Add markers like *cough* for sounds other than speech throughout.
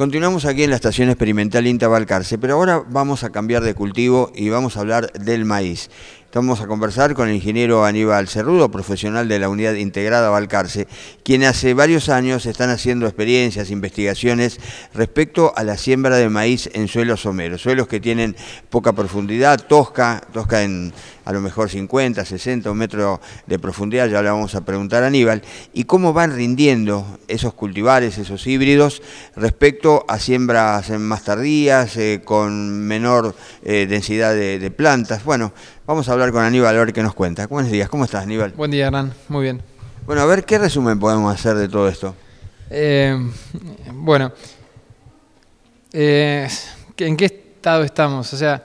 Continuamos aquí en la Estación Experimental Inta pero ahora vamos a cambiar de cultivo y vamos a hablar del maíz. Estamos a conversar con el ingeniero Aníbal Cerrudo, profesional de la Unidad Integrada Valcarce, quien hace varios años están haciendo experiencias, investigaciones respecto a la siembra de maíz en suelos someros, suelos que tienen poca profundidad, tosca, tosca en a lo mejor 50, 60 metros de profundidad, ya le vamos a preguntar a Aníbal, y cómo van rindiendo esos cultivares, esos híbridos, respecto a siembras más tardías, eh, con menor eh, densidad de, de plantas. Bueno, Vamos a hablar con Aníbal a ver qué nos cuenta. Buenos días, ¿cómo estás, Aníbal? Buen día, Hernán, muy bien. Bueno, a ver, ¿qué resumen podemos hacer de todo esto? Eh, bueno, eh, ¿en qué estado estamos? O sea,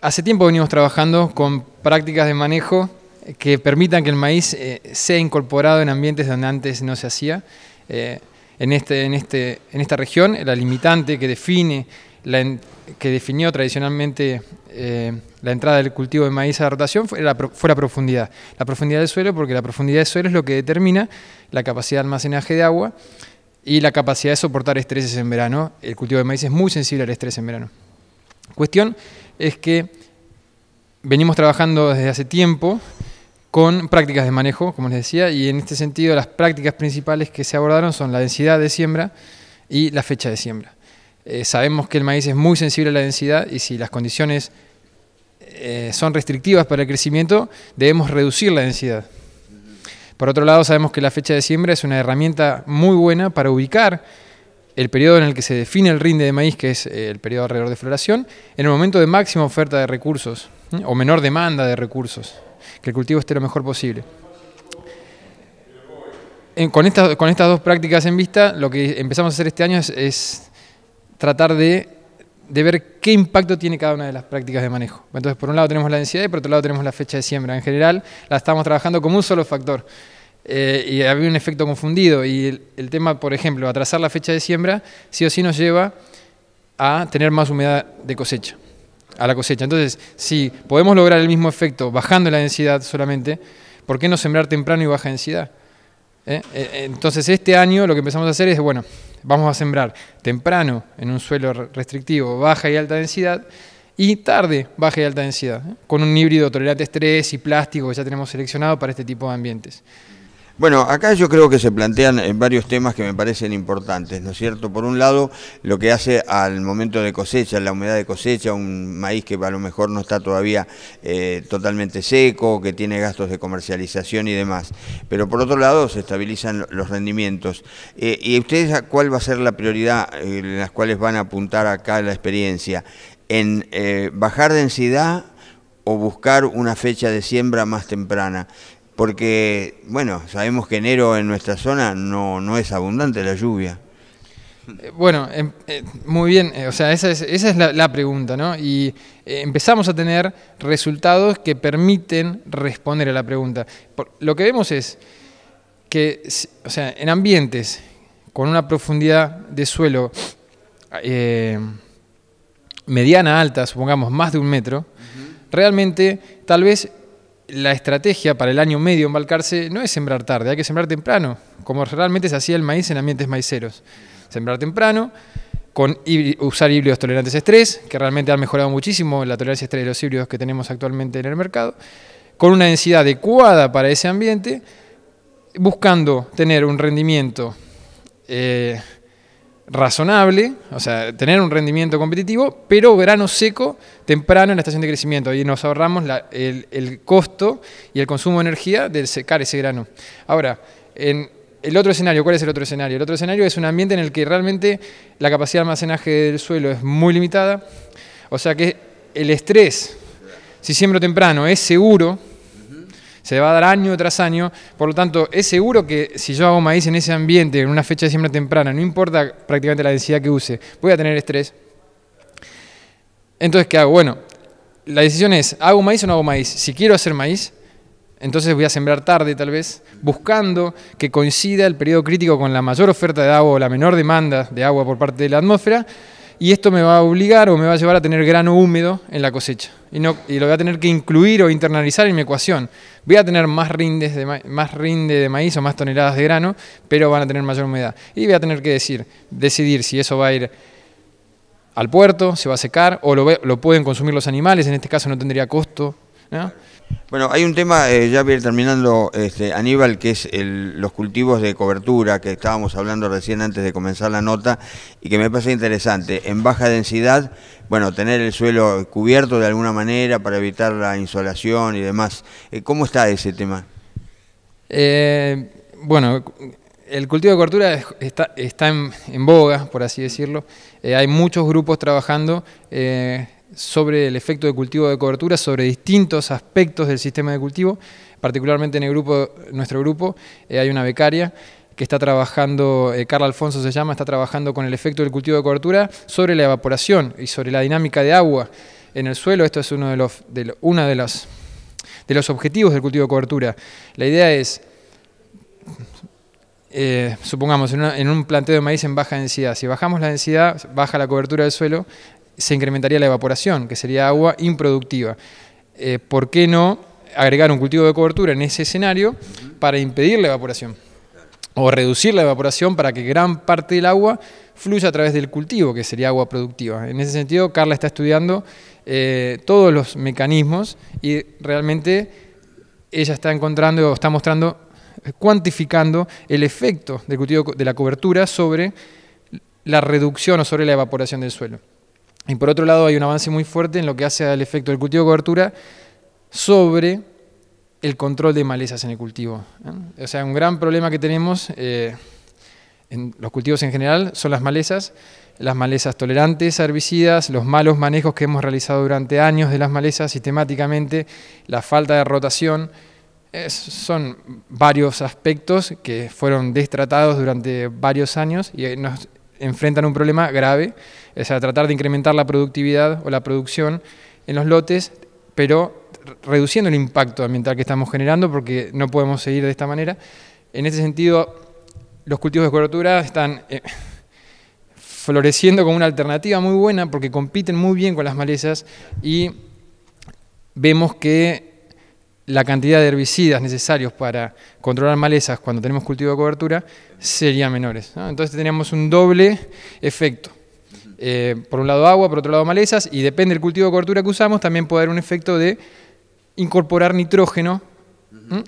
hace tiempo venimos trabajando con prácticas de manejo que permitan que el maíz eh, sea incorporado en ambientes donde antes no se hacía. en, este, en, este, en esta región, la limitante que define que definió tradicionalmente eh, la entrada del cultivo de maíz a rotación fue la, fue la, profundidad. La profundidad del suelo, porque la profundidad del suelo es lo que determina la capacidad de almacenaje de agua y la capacidad de soportar estreses en verano. El cultivo de maíz es muy sensible al estrés en verano. Cuestión es que venimos trabajando desde hace tiempo con prácticas de manejo, como les decía, y en este sentido las prácticas principales que se abordaron son la densidad de siembra y la fecha de siembra. Eh, sabemos que el maíz es muy sensible a la densidad y si las condiciones eh, son restrictivas para el crecimiento, debemos reducir la densidad. Por otro lado, sabemos que la fecha de siembra es una herramienta muy buena para ubicar el periodo en el que se define el rinde de maíz, que es eh, el periodo alrededor de floración, en el momento de máxima oferta de recursos o menor demanda de recursos, que el cultivo esté lo mejor posible. con, estas, dos prácticas en vista, lo que empezamos a hacer este año es tratar de, ver qué impacto tiene cada una de las prácticas de manejo. Entonces, por un lado tenemos la densidad y por otro lado tenemos la fecha de siembra. En general, la estamos trabajando como un solo factor. Eh, y había un efecto confundido. Y el, tema, por ejemplo, atrasar la fecha de siembra, sí o sí nos lleva a tener más humedad de cosecha, a la cosecha. Entonces, si podemos lograr el mismo efecto bajando la densidad solamente, ¿por qué no sembrar temprano y baja densidad? ¿Eh? Eh, entonces, este año lo que empezamos a hacer es, bueno, Vamos a sembrar temprano en un suelo restrictivo baja y alta densidad y tarde baja y alta densidad, ¿eh? con un híbrido tolerante estrés y plástico que ya tenemos seleccionado para este tipo de ambientes. Bueno, acá yo creo que se plantean eh, varios temas que me parecen importantes, ¿no es cierto? Por un lado, lo que hace al momento de cosecha, la humedad de cosecha, un maíz que a lo mejor no está todavía eh, totalmente seco, que tiene gastos de comercialización y demás. Pero por otro lado, se estabilizan los rendimientos. Eh, ¿Y ustedes cuál va a ser la prioridad en las cuales van a apuntar acá la experiencia? ¿En bajar densidad o buscar una fecha de siembra más temprana? porque, bueno, sabemos que enero en nuestra zona no, es abundante la lluvia. Eh, bueno, em, eh, muy bien, eh, o sea, esa es, la, pregunta, ¿no? Y empezamos a tener resultados que permiten responder a la pregunta. lo que vemos es que, o sea, en ambientes con una profundidad de suelo mediana alta, supongamos más de un metro, realmente tal vez la estrategia para el año medio en Balcarce no es sembrar tarde, hay que sembrar temprano, como realmente se hacía el maíz en ambientes maiceros. Sembrar temprano, con usar híbridos tolerantes a estrés, que realmente han mejorado muchísimo la tolerancia a estrés de los híbridos que tenemos actualmente en el mercado, con una densidad adecuada para ese ambiente, buscando tener un rendimiento eh, razonable, o sea, tener un rendimiento competitivo, pero grano seco temprano en la estación de crecimiento y nos ahorramos el, costo y el consumo de energía de secar ese grano. Ahora, en el otro escenario, ¿cuál es el otro escenario? El otro escenario es un ambiente en el que realmente la capacidad de almacenaje del suelo es muy limitada, o sea que el estrés, si siembro temprano, es seguro, se va a dar año tras año. Por lo tanto, es seguro que si yo hago maíz en ese ambiente, en una fecha de siembra temprana, no importa prácticamente la densidad que use, voy a tener estrés. Entonces, ¿qué hago? Bueno, la decisión es, ¿hago maíz o no hago maíz? Si quiero hacer maíz, entonces voy a sembrar tarde tal vez, buscando que coincida el periodo crítico con la mayor oferta de agua o la menor demanda de agua por parte de la atmósfera y esto me va a obligar o me va a llevar a tener grano húmedo en la cosecha. Y, no, lo voy a tener que incluir o internalizar en mi ecuación. Voy a tener más, rindes de más rinde de maíz o más toneladas de grano, pero van a tener mayor humedad. Y voy a tener que decir, decidir si eso va a ir al puerto, se va a secar, o lo, lo pueden consumir los animales, en este caso no tendría costo bueno, hay un tema, ya eh, viene terminando, este, Aníbal, que es los cultivos de cobertura que estábamos hablando recién antes de comenzar la nota y que me parece interesante. En baja densidad, bueno, tener el suelo cubierto de alguna manera para evitar la insolación y demás. Eh, ¿Cómo está ese tema? Eh, bueno, el cultivo de cobertura está, está en, boga, por así decirlo. hay muchos grupos trabajando sobre el efecto de cultivo de cobertura, sobre distintos aspectos del sistema de cultivo. Particularmente en el grupo, nuestro grupo eh, hay una becaria que está trabajando, eh, Carla Alfonso se llama, está trabajando con el efecto del cultivo de cobertura sobre la evaporación y sobre la dinámica de agua en el suelo. Esto es uno de los, de una de, las, de los objetivos del cultivo de cobertura. La idea es eh, supongamos, en, en, un planteo de maíz en baja densidad. Si bajamos la densidad, baja la cobertura del suelo se incrementaría la evaporación, que sería agua improductiva. Eh, ¿Por qué no agregar un cultivo de cobertura en ese escenario para impedir la evaporación? O reducir la evaporación para que gran parte del agua fluya a través del cultivo, que sería agua productiva. En ese sentido, Carla está estudiando eh, todos los mecanismos y realmente ella está encontrando o está mostrando, cuantificando el efecto del cultivo de la cobertura sobre la reducción o sobre la evaporación del suelo. Y por otro lado hay un avance muy fuerte en lo que hace al efecto del cultivo de cobertura sobre el control de malezas en el cultivo. ¿eh? O sea, un gran problema que tenemos eh, en los cultivos en general son las malezas, las malezas tolerantes a herbicidas, los malos manejos que hemos realizado durante años de las malezas sistemáticamente, la falta de rotación, son varios aspectos que fueron destratados durante varios años y nos enfrentan un problema grave, es a tratar de incrementar la productividad o la producción en los lotes, pero reduciendo el impacto ambiental que estamos generando, porque no podemos seguir de esta manera. En este sentido, los cultivos de cobertura están eh, *laughs* floreciendo como una alternativa muy buena porque compiten muy bien con las malezas y vemos que la cantidad de herbicidas necesarios para controlar malezas cuando tenemos cultivo de cobertura sería menores. Entonces teníamos un doble efecto. Eh, por un lado agua, por otro lado malezas, y depende del cultivo de cobertura que usamos, también puede haber un efecto de incorporar nitrógeno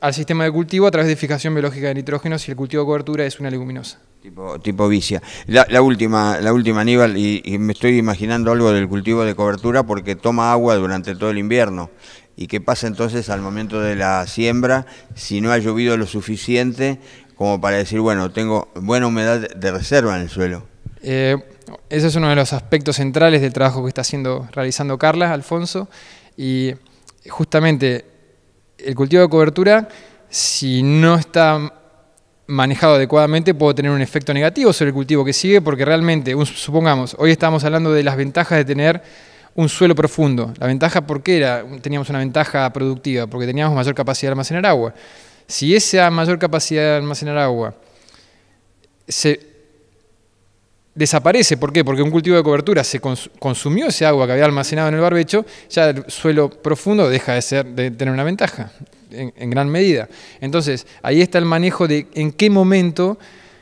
al sistema de cultivo a través de fijación biológica de nitrógeno si el cultivo de cobertura es una leguminosa. Tipo, tipo vicia. La, última, la última Aníbal, y, me estoy imaginando algo del cultivo de cobertura porque toma agua durante todo el invierno ¿Y qué pasa entonces al momento de la siembra si no ha llovido lo suficiente como para decir, bueno, tengo buena humedad de reserva en el suelo? Eh, ese es uno de los aspectos centrales del trabajo que está haciendo, realizando Carla, Alfonso. Y justamente el cultivo de cobertura, si no está manejado adecuadamente, puede tener un efecto negativo sobre el cultivo que sigue, porque realmente, supongamos, hoy estamos hablando de las ventajas de tener un suelo profundo. La ventaja, ¿por qué era? teníamos una ventaja productiva? Porque teníamos mayor capacidad de almacenar agua. Si esa mayor capacidad de almacenar agua se desaparece, ¿por qué? Porque un cultivo de cobertura se consumió ese agua que había almacenado en el barbecho, ya el suelo profundo deja de, ser, de tener una ventaja, en, en gran medida. Entonces, ahí está el manejo de en qué momento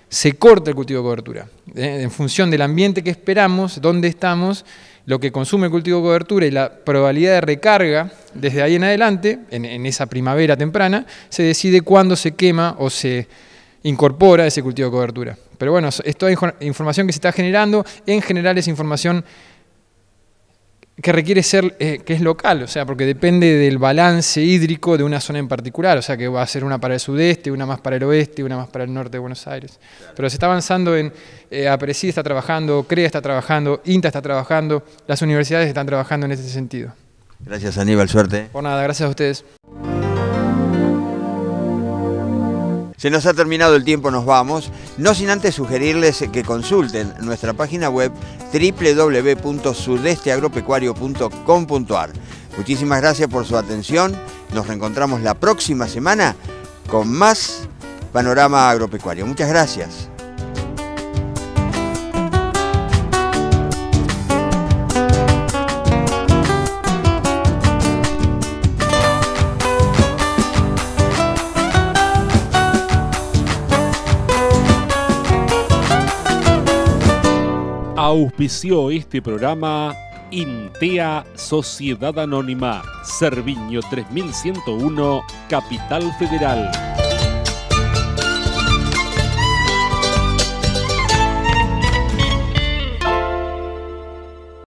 se corta el cultivo de cobertura. Eh, en función del ambiente que esperamos, dónde estamos, lo que consume el cultivo de cobertura y la probabilidad de recarga desde ahí en adelante, en, esa primavera temprana, se decide cuándo se quema o se incorpora ese cultivo de cobertura. Pero bueno, es información que se está generando, en general es información que requiere ser, eh, que es local, o sea, porque depende del balance hídrico de una zona en particular, o sea, que va a ser una para el sudeste, una más para el oeste, una más para el norte de Buenos Aires. Pero se está avanzando en, eh, está trabajando, CREA está trabajando, INTA está trabajando, las universidades están trabajando en ese sentido. Gracias Aníbal, suerte. Por nada, gracias a ustedes. Se nos ha terminado el tiempo, nos vamos. No sin antes sugerirles que consulten nuestra página web www.sudesteagropecuario.com.ar. Muchísimas gracias por su atención. Nos reencontramos la próxima semana con más Panorama Agropecuario. Muchas gracias. Auspició este programa Intea Sociedad Anónima, Serviño 3101, Capital Federal.